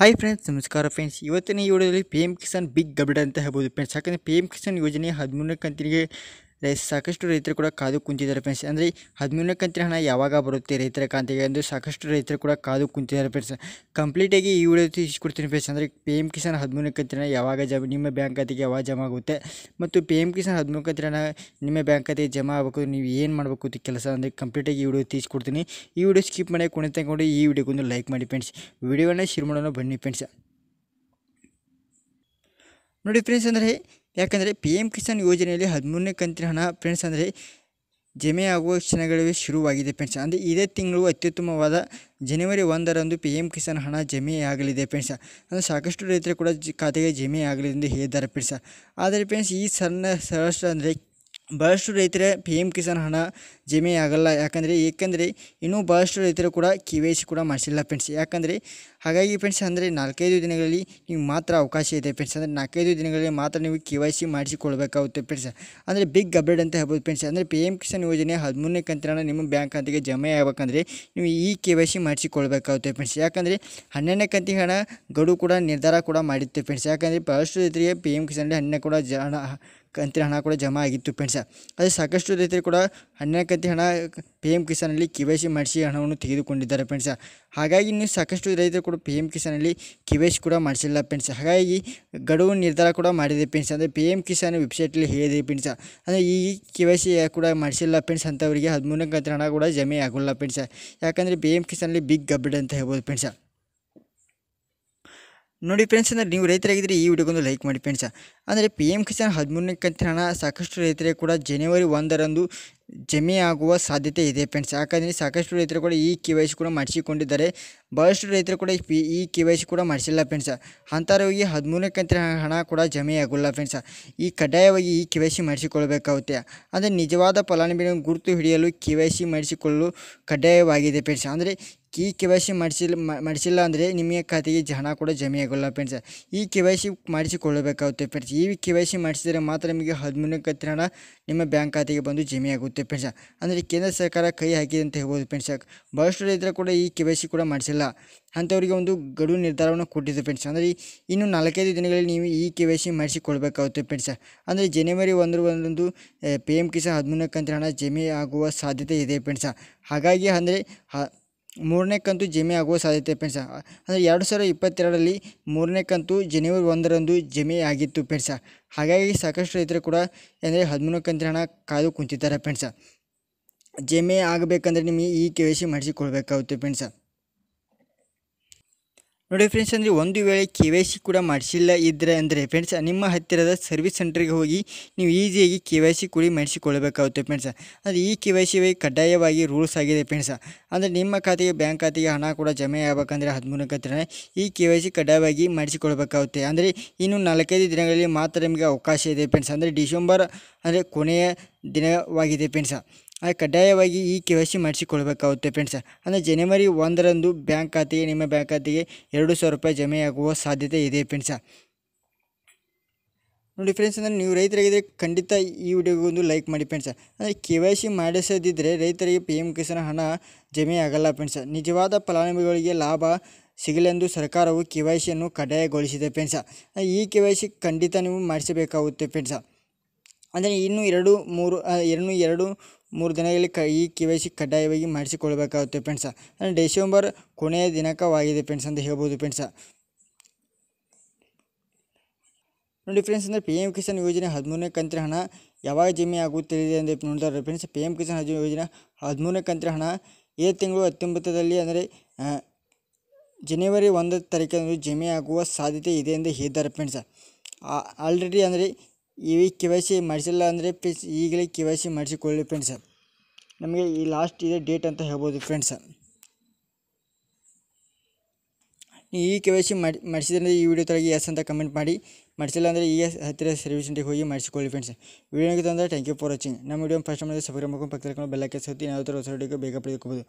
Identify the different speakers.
Speaker 1: hi friends ನಮಸ್ಕಾರ friends ಇವತ್ತಿನ ಈ ವಿಡಿಯೋದಲ್ಲಿ ಪಿ ಎಮ್ ಕಿಸಾನ್ ಬಿಗ್ ಗಬ್ಡ ಅಂತ ಹೇಳ್ಬೋದು ಫ್ರೆಂಡ್ಸ್ ಯಾಕಂದರೆ ಪಿ ಎಮ್ ಕಿಸಾನ್ ಯೋಜನೆ ಹದಿಮೂರನೇ ಕಂತಿಗೆ ರೈತ ಸಾಕಷ್ಟು ರೈತರು ಕೂಡ ಕಾದು ಕುಂತಿದ್ದಾರೆ ಫ್ರೆಂಡ್ಸ್ ಅಂದರೆ ಹದಿಮೂರನೇ ಕಂತಿನ ಹಣ ಯಾವಾಗ ಬರುತ್ತೆ ರೈತರ ಖಾತೆಗೆ ಅಂದರೆ ಸಾಕಷ್ಟು ರೈತರು ಕೂಡ ಕಾದು ಕುಂತಿದ್ದಾರೆ ಫ್ರೆಂಡ್ಸ್ ಕಂಪ್ಲೀಟಾಗಿ ಈ ವಿಡಿಯೋ ತಿಳಿಸ್ಕೊಡ್ತೀನಿ ಫ್ರೆಂಡ್ಸ್ ಅಂದರೆ ಪಿ ಎಮ್ ಕಿಸಾನ್ ಹದಿಮೂರನೇ ಕಂತಿನ ಯಾವಾಗ ಜಮ ನಿಮ್ಮ ಬ್ಯಾಂಕ್ ಖಾತೆಗೆ ಯಾವಾಗ ಜಮಾ ಆಗುತ್ತೆ ಮತ್ತು ಪಿ ಎಮ್ ಕಿಸಾನ್ ಹದಿಮೂರು ಕಂತಿನ ನಿಮ್ಮ ಬ್ಯಾಂಕ್ ಖಾತೆಗೆ ಜಮಾ ಆಗಬೇಕು ನೀವು ಏನು ಮಾಡಬೇಕು ಅಂತ ಕೆಲಸ ಅಂದರೆ ಕಂಪ್ಲೀಟಾಗಿ ಈ ವಿಡಿಯೋ ತಿಳಿಸ್ಕೊಡ್ತೀನಿ ಈ ವಿಡಿಯೋ ಸ್ಕಿಪ್ ಮಾಡಿ ಕೊನೆ ತಗೊಂಡು ಈ ವಿಡಿಯೋಗೊಂದು ಲೈಕ್ ಮಾಡಿ ಫ್ರೆಂಡ್ಸ್ ವಿಡಿಯೋನ ಶೇರ್ ಮಾಡೋಣ ಬನ್ನಿ ಫ್ರೆಂಡ್ಸ್ ನೋಡಿ ಫ್ರೆಂಡ್ಸ್ ಅಂದರೆ ಯಾಕಂದರೆ ಪಿ ಎಮ್ ಕಿಸಾನ್ ಯೋಜನೆಯಲ್ಲಿ ಹದಿಮೂರನೇ ಕಂತಿನ ಹಣ ಫ್ರೆಂಡ್ಸ್ ಅಂದರೆ ಜಮೆ ಆಗುವ ಕ್ಷಣಗಳಿವೆ ಶುರುವಾಗಿದೆ ಫ್ರೆಂಡ್ಸ್ ಅಂದರೆ ಇದೇ ತಿಂಗಳು ಅತ್ಯುತ್ತಮವಾದ ಜನವರಿ ಒಂದರಂದು ಪಿ ಎಮ್ ಕಿಸಾನ್ ಹಣ ಜಮೆಯಾಗಲಿದೆ ಫ್ರೆಂಡ್ಸ್ ಅಂದರೆ ಸಾಕಷ್ಟು ರೈತರು ಕೂಡ ಖಾತೆಗೆ ಜಮೆ ಆಗಲಿದೆ ಎಂದು ಹೇಳಿದ್ದಾರೆ ಫ್ರೆಂಡ್ಸ್ ಆದರೆ ಫ್ರೆಂಡ್ಸ್ ಈ ಸಣ್ಣ ಸಹಸ್ರ ಅಂದರೆ ಭಾಳಷ್ಟು ರೈತರ ಪಿ ಎಮ್ ಕಿಸಾನ್ ಹಣ ಜಮೆ ಆಗಲ್ಲ ಯಾಕಂದರೆ ಏಕೆಂದರೆ ಇನ್ನೂ ಭಾಳಷ್ಟು ರೈತರು ಕೂಡ ಕೆ ವೈ ಸಿ ಕೂಡ ಮಾಡಿಸಿಲ್ಲ ಫ್ರೆಂಡ್ಸ್ ಯಾಕಂದರೆ ಹಾಗಾಗಿ ಫ್ರೆಂಡ್ಸ್ ಅಂದರೆ ನಾಲ್ಕೈದು ದಿನಗಳಲ್ಲಿ ನೀವು ಮಾತ್ರ ಅವಕಾಶ ಇದೆ ಫ್ರೆಂಡ್ಸ್ ಅಂದರೆ ನಾಲ್ಕೈದು ದಿನಗಳಲ್ಲಿ ಮಾತ್ರ ನೀವು ಕೆ ವೈ ಸಿ ಮಾಡಿಸಿಕೊಳ್ಬೇಕಾಗುತ್ತೆ ಫ್ರೆಂಡ್ಸ್ ಅಂದರೆ ಬಿಗ್ ಅಪ್ಡೇಟ್ ಅಂತ ಹೇಳ್ಬೋದು ಫ್ರೆಂಡ್ಸ್ ಅಂದರೆ ಪಿ ಎಮ್ ಕಿಸಾನ್ ಯೋಜನೆ ಹದಿಮೂರನೇ ಕಂತಿನ ನಿಮ್ಮ ಬ್ಯಾಂಕ್ ಖಾತೆಗೆ ಜಮೆ ಆಗಬೇಕಂದ್ರೆ ನೀವು ಈ ಕೆ ವೈ ಸಿ ಮಾಡಿಸಿಕೊಳ್ಬೇಕಾಗುತ್ತೆ ಫ್ರೆಂಡ್ಸ್ ಯಾಕಂದರೆ ಹನ್ನೆರಡನೇ ಕಂತಿ ಹಣ ಗಡು ಕೂಡ ನಿರ್ಧಾರ ಕೂಡ ಮಾಡಿತ್ತು ಫ್ರೆಂಡ್ಸ್ ಯಾಕಂದರೆ ಭಾಳಷ್ಟು ರೈತರಿಗೆ ಪಿ ಎಮ್ ಕಿಸಾನಲ್ಲಿ ಹನ್ನೆರಡು ಕೂಡ ಜ ಹಣ ಕಂತಿನ ಹಣ ಕೂಡ ಜಮಾ ಆಗಿತ್ತು ಫ್ರೆಂಡ್ಸ್ ಅದೇ ಸಾಕಷ್ಟು ರೈತರು ಕೂಡ ಹನ್ನೆರಡು ಕಂತಿ ಹಣ ಪಿ ಎಮ್ ಕಿಸಾನಲ್ಲಿ ಕೆ ವೈ ಸಿ ಮಾಡಿಸಿ ಹಣವನ್ನು ತೆಗೆದುಕೊಂಡಿದ್ದಾರೆ ಫ್ರೆಂಡ್ಸ್ ಹಾಗಾಗಿ ಇನ್ನು ಸಾಕಷ್ಟು ರೈತರು ಕೂಡ ಪಿ ಎಮ್ ಕಿಸಾನಲ್ಲಿ ಕೆ ವೈ ಸಿ ಕೂಡ ಮಾಡಿಸಿಲ್ಲ ಫ್ರೆಂಡ್ಸ್ ಹಾಗಾಗಿ ಗಡುವು ನಿರ್ಧಾರ ಕೂಡ ಮಾಡಿದೆ ಫ್ರೆಂಡ್ಸ್ ಅಂದರೆ ಪಿ ಎಮ್ ಕಿಸಾನ್ ವೆಬ್ಸೈಟಲ್ಲಿ ಹೇಳಿದೆ ಫ್ರೆಂಡ್ಸ ಅಂದರೆ ಈ ಕೆ ವೈ ಸಿ ಕೂಡ ಮಾಡಿಸಿಲ್ಲ ಫ್ರೆಂಡ್ಸ್ ಅಂತವರಿಗೆ ಹದಿಮೂರನೇ ಕಂತಿನ ಹಣ ಕೂಡ ಜಮೆ ಆಗೋಲ್ಲ ಫ್ರೆಂಡ್ಸ್ ಯಾಕಂದರೆ ಪಿ ಎಮ್ ಕಿಸಾನಲ್ಲಿ ಬಿಗ್ ಗಬ್ಬಿಡ್ ಅಂತ ಹೇಳ್ಬೋದು ಫ್ರೆಂಡ್ಸ್ ನೋಡಿ ಫ್ರೆಂಡ್ಸ್ ಅಂದರೆ ನೀವು ರೈತರಾಗಿದ್ದರೆ ಈ ವಿಡಿಯೋಗೊಂದು ಲೈಕ್ ಮಾಡಿ ಫ್ರೆಂಡ್ಸ್ ಅಂದರೆ ಪಿ ಎಂ ಕಿಸಾನ್ ಹದಿಮೂರನೇ ಕಂತಿನ ಹಣ ಸಾಕಷ್ಟು ರೈತರಿಗೆ ಕೂಡ ಜನವರಿ ಒಂದರಂದು ಜಮೆ ಆಗುವ ಸಾಧ್ಯತೆ ಇದೆ ಫ್ರೆಂಡ್ಸ್ ಯಾಕಂದರೆ ಸಾಕಷ್ಟು ರೈತರು ಕೂಡ ಈ ಕೆ ವೈ ಸಿ ಕೂಡ ಮಾಡಿಸಿಕೊಂಡಿದ್ದಾರೆ ಬಹಳಷ್ಟು ರೈತರು ಕೂಡ ಈ ಕೆ ವೈ ಸಿ ಕೂಡ ಮಾಡಿಸಿಲ್ಲ ಫ್ರೆಂಡ್ಸ್ ಅಂಥವ್ರಿಗೆ ಹದಿಮೂರನೇ ಕಂತಿನ ಹಣ ಕೂಡ ಜಮೆ ಆಗೋಲ್ಲ ಫ್ರೆಂಡ್ಸ್ ಈ ಕಡ್ಡಾಯವಾಗಿ ಈ ಕೆ ವೈ ಸಿ ಮಾಡಿಸಿಕೊಳ್ಳಬೇಕಾಗುತ್ತೆ ಅಂದರೆ ನಿಜವಾದ ಫಲಾನುಭವಿಗಳನ್ನು ಗುರುತು ಹಿಡಿಯಲು ಕೆ ವೈ ಸಿ ಮಾಡಿಸಿಕೊಳ್ಳಲು ಕಡ್ಡಾಯವಾಗಿದೆ ಫ್ರೆಂಡ್ಸ್ ಅಂದರೆ ಈ ಕೆ ವೈ ಸಿ ಮಾಡಿಸಿಲ್ಲ ಮಾಡಿಸಿಲ್ಲ ಅಂದರೆ ನಿಮಗೆ ಖಾತೆಗೆ ಹಣ ಕೂಡ ಜಮೆ ಆಗೋಲ್ಲ ಫ್ರೆಂಡ್ಸ್ ಈ ಕೆ ವೈ ಸಿ ಮಾಡಿಸಿಕೊಳ್ಳಬೇಕಾಗುತ್ತೆ ಫ್ರೆಂಡ್ಸ್ ಈ ಕೆ ವೈ ಸಿ ಮಾಡಿಸಿದರೆ ಮಾತ್ರ ನಿಮಗೆ ಹದಿಮೂರನೇ ಕಂತಿನ ಹಣ ನಿಮ್ಮ ಬ್ಯಾಂಕ್ ಖಾತೆಗೆ ಬಂದು ಜಮೆ ಆಗುತ್ತೆ ಆಗುತ್ತೆ ಫ್ರೆಂಡ್ಸ್ ಅಂದರೆ ಕೇಂದ್ರ ಸರ್ಕಾರ ಕೈ ಹಾಕಿದೆ ಅಂತ ಹೇಳ್ಬೋದು ಫ್ರೆಂಡ್ಸ್ ಬಹಳಷ್ಟು ರೈತರು ಕೂಡ ಈ ಕೆ ವೈ ಸಿ ಕೂಡ ಮಾಡಿಸಿಲ್ಲ ಅಂಥವರಿಗೆ ಒಂದು ಗಡು ನಿರ್ಧಾರವನ್ನು ಕೊಟ್ಟಿದೆ ಫ್ರೆಂಡ್ಸ್ ಅಂದರೆ ಇನ್ನು ನಾಲ್ಕೈದು ದಿನಗಳಲ್ಲಿ ನೀವು ಈ ಕೆ ವೈ ಸಿ ಮಾಡಿಸಿಕೊಳ್ಬೇಕಾಗುತ್ತೆ ಫ್ರೆಂಡ್ಸ್ ಅಂದರೆ ಜನವರಿ ಒಂದೊಂದು ಪಿ ಎಮ್ ಕಿಸಾನ್ ಹದಿಮೂರಕ್ಕಂತ ಹಣ ಜಮೆ ಆಗುವ ಸಾಧ್ಯತೆ ಇದೆ ಫ್ರೆಂಡ್ಸ್ ಹಾಗಾಗಿ ಅಂದರೆ ಮೂರನೇ ಕಂತು ಜಮೆ ಆಗುವ ಸಾಧ್ಯತೆ ಫ್ರೆಂಡ್ಸ ಅಂದರೆ ಎರಡು ಸಾವಿರ ಇಪ್ಪತ್ತೆರಡರಲ್ಲಿ ಮೂರನೇ ಕಂತು ಜನವರಿ ಒಂದರಂದು ಜಮೆ ಆಗಿತ್ತು ಫ್ರೆಂಡ್ಸ ಹಾಗಾಗಿ ಸಾಕಷ್ಟು ರೈತರು ಕೂಡ ಅಂದರೆ ಹದಿಮೂರು ಕಂತಿನ ಹಣ ಕಾದು ಕುಂತಿದ್ದಾರೆ ಫ್ರೆಂಡ್ಸ ಜಮೆ ಆಗಬೇಕಂದ್ರೆ ನಿಮಗೆ ಈ ಕೆ ವೈ ಸಿ ಮಾಡಿಸಿಕೊಳ್ಬೇಕಾಗುತ್ತೆ ಫ್ರೆಂಡ್ಸ ನೋಡಿ ಫ್ರೆಂಡ್ಸ್ ಅಂದರೆ ಒಂದು ವೇಳೆ ಕೆ ವೈ ಸಿ ಕೂಡ ಮಾಡಿಸಿಲ್ಲ ಇದ್ದರೆ ಅಂದರೆ ಫ್ರೆಂಡ್ಸ್ ನಿಮ್ಮ ಹತ್ತಿರದ ಸರ್ವಿಸ್ ಸೆಂಟ್ರಿಗೆ ಹೋಗಿ ನೀವು ಈಸಿಯಾಗಿ ಕೆ ವೈ ಸಿ ಕೂಡ ಮಾಡಿಸಿಕೊಳ್ಳಬೇಕಾಗುತ್ತೆ ಫ್ರೆಂಡ್ಸ್ ಅಂದರೆ ಈ ಕೆ ವೈ ಸಿ ವೈ ಕಡ್ಡಾಯವಾಗಿ ರೂಲ್ಸ್ ಆಗಿದೆ ಫ್ರೆಂಡ್ಸ್ ಅಂದರೆ ನಿಮ್ಮ ಖಾತೆಗೆ ಬ್ಯಾಂಕ್ ಖಾತೆಗೆ ಹಣ ಕೂಡ ಜಮೆ ಆಗಬೇಕಂದ್ರೆ ಹದಿಮೂರು ದಿನ ಈ ಕೆ ವೈ ಸಿ ಕಡ್ಡಾಯವಾಗಿ ಮಾಡಿಸಿಕೊಳ್ಬೇಕಾಗುತ್ತೆ ಅಂದರೆ ಇನ್ನು ನಾಲ್ಕೈದು ದಿನಗಳಲ್ಲಿ ಮಾತ್ರ ನಿಮಗೆ ಅವಕಾಶ ಇದೆ ಫ್ರೆಂಡ್ಸ್ ಅಂದರೆ ಡಿಸೆಂಬರ್ ಅಂದರೆ ಕೊನೆಯ ದಿನವಾಗಿದೆ ಫ್ರೆಂಡ್ಸ ಕಡ್ಡಾಯವಾಗಿ ಈ ಕೆ ವೈ ಸಿ ಮಾಡಿಸಿಕೊಳ್ಬೇಕಾಗುತ್ತೆ ಫ್ರೆಂಡ್ಸ್ ಅಂದರೆ ಜನವರಿ ಒಂದರಂದು ಬ್ಯಾಂಕ್ ಖಾತೆಗೆ ನಿಮ್ಮ ಬ್ಯಾಂಕ್ ಖಾತೆಗೆ ಎರಡು ಸಾವಿರ ರೂಪಾಯಿ ಜಮೆಯಾಗುವ ಸಾಧ್ಯತೆ ಇದೆ ಫ್ರೆಂಡ್ಸ ನೋಡಿ ಫ್ರೆಂಡ್ಸ್ ಅಂದರೆ ನೀವು ರೈತರಾಗಿದ್ದರೆ ಖಂಡಿತ ಈ ವಿಡಿಯೋಗೆ ಒಂದು ಲೈಕ್ ಮಾಡಿ ಫ್ರೆಂಡ್ಸ ಅಂದರೆ ಕೆ ವೈ ಸಿ ಮಾಡಿಸದಿದ್ದರೆ ರೈತರಿಗೆ ಪಿ ಎಮ್ ಕಿಸಾನ್ ಹಣ ಜಮೆ ಆಗಲ್ಲ ಫ್ರೆಂಡ್ಸ ನಿಜವಾದ ಫಲಾನುಭವಿಗಳಿಗೆ ಲಾಭ ಸಿಗಲೆಂದು ಸರ್ಕಾರವು ಕೆ ವೈ ಸಿಯನ್ನು ಕಡ್ಡಾಯಗೊಳಿಸಿದೆ ಫ್ರೆಂಡ್ಸ ಈ ಕೆ ವೈ ಸಿ ಖಂಡಿತ ನೀವು ಮಾಡಿಸಬೇಕಾಗುತ್ತೆ ಫ್ರೆಂಡ್ಸ ಅಂದರೆ ಇನ್ನೂ ಎರಡು ಮೂರು ಇನ್ನೂ ಎರಡು ಮೂರು ದಿನಗಳಲ್ಲಿ ಕ ಈ ಕೆ ವೈ ಸಿ ಕಡ್ಡಾಯವಾಗಿ ಮಾಡಿಸಿಕೊಳ್ಬೇಕಾಗುತ್ತೆ ಫ್ರೆಂಡ್ಸ ಅಂದರೆ ಡಿಸೆಂಬರ್ ಕೊನೆಯ ದಿನಾಂಕವಾಗಿದೆ ಫ್ರೆಂಡ್ಸ್ ಅಂತ ಹೇಳ್ಬೋದು ಫ್ರೆಂಡ್ಸ ನೋಡಿ ಫ್ರೆಂಡ್ಸ್ ಅಂದರೆ ಪಿ ಎಮ್ ಕಿಸಾನ್ ಯೋಜನೆ ಹದಿಮೂರನೇ ಕಂತಿನ ಹಣ ಯಾವಾಗ ಜಮೆ ಆಗುತ್ತಿದೆ ಅಂತ ನೋಡ್ತಾರೆ ಫ್ರೆಂಡ್ಸ್ ಪಿ ಎಮ್ ಕಿಸಾನ್ ಯೋಜನೆ ಹದಿಮೂರನೇ ಕಂತಿನ ಹಣ ಏ ತಿಂಗಳು ಹತ್ತೊಂಬತ್ತರಲ್ಲಿ ಅಂದರೆ ಜನವರಿ ಒಂದರ ತಾರೀಕಂದು ಜಮೆ ಆಗುವ ಸಾಧ್ಯತೆ ಇದೆ ಎಂದು ಹೇಳಿದ್ದಾರೆ ಫ್ರೆಂಡ್ಸ ಆಲ್ರೆಡಿ ಅಂದರೆ ಇವಿ ಕೆ ವೈ ಸಿ ಮಾಡಿಸಿಲ್ಲ ಅಂದರೆ ಪ್ಲೀಸ್ ಈಗಲೇ ಕೆ ವೈ ಸಿ ಮಾಡಿಸಿಕೊಳ್ಳಿ ಫ್ರೆಂಡ್ಸ ನಮಗೆ ಈ ಲಾಸ್ಟ್ ಇದೆ ಡೇಟ್ ಅಂತ ಹೇಳ್ಬೋದು ಫ್ರೆಂಡ್ಸ ನೀವು ಈ ಕೆ ವೈ ಸಿ ಮಾಡಿ ಮಾಡಿಸಿದ್ರೆ ಈ ವಿಡಿಯೋ ತೊಳಗೆ ಎಸ್ ಅಂತ ಕಮೆಂಟ್ ಮಾಡಿ ಮಾಡಿಸಿಲ್ಲ ಅಂದರೆ ಈಗ ಹತ್ತಿರ ಸರ್ವಿಸ್ ಸೆಂಟರ್ಗೆ ಹೋಗಿ ಮಾಡಿಸಿಕೊಳ್ಳಿ ಫ್ರೆಂಡ್ಸ್ ವೀಡಿಯೋ ಅಂದರೆ ಥ್ಯಾಂಕ್ ಯು ಫಾರ್ ವಾಚಿಂಗ್ ನಮ್ಮ ವಿಡಿಯೋ ಫಸ್ಟ್ ಮಾಡಿದ್ರೆ ಸಬ್ಸ್ಕ್ರೈಬ್ ಮಾಡ್ಕೊಂಡು ಪಕ್ಕ ಬೆಲ್ಲಕ್ಕೆ ಸತ್ತಿ ನಾವು ಥರ ಹೊಸ ವಿಡಿಯೋಗೆ ಬೇಗ ಪಡೆದುಕೋಬೋದು